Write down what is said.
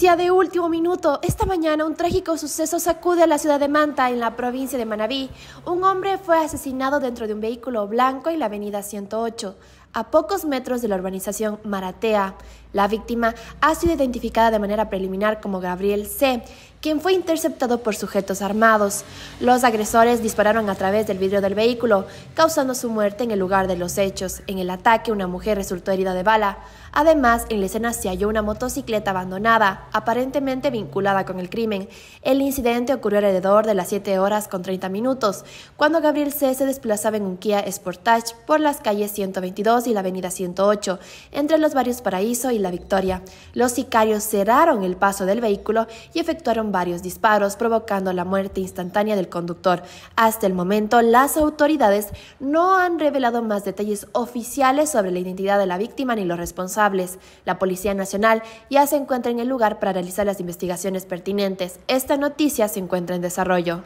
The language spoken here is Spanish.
de último minuto. Esta mañana un trágico suceso sacude a la ciudad de Manta, en la provincia de Manabí. Un hombre fue asesinado dentro de un vehículo blanco en la avenida 108. A pocos metros de la urbanización Maratea, la víctima ha sido identificada de manera preliminar como Gabriel C., quien fue interceptado por sujetos armados. Los agresores dispararon a través del vidrio del vehículo, causando su muerte en el lugar de los hechos. En el ataque, una mujer resultó herida de bala. Además, en la escena se halló una motocicleta abandonada, aparentemente vinculada con el crimen. El incidente ocurrió alrededor de las 7 horas con 30 minutos, cuando Gabriel C. se desplazaba en un Kia Sportage por las calles 122 y la avenida 108, entre los barrios Paraíso y La Victoria. Los sicarios cerraron el paso del vehículo y efectuaron varios disparos, provocando la muerte instantánea del conductor. Hasta el momento, las autoridades no han revelado más detalles oficiales sobre la identidad de la víctima ni los responsables. La Policía Nacional ya se encuentra en el lugar para realizar las investigaciones pertinentes. Esta noticia se encuentra en desarrollo.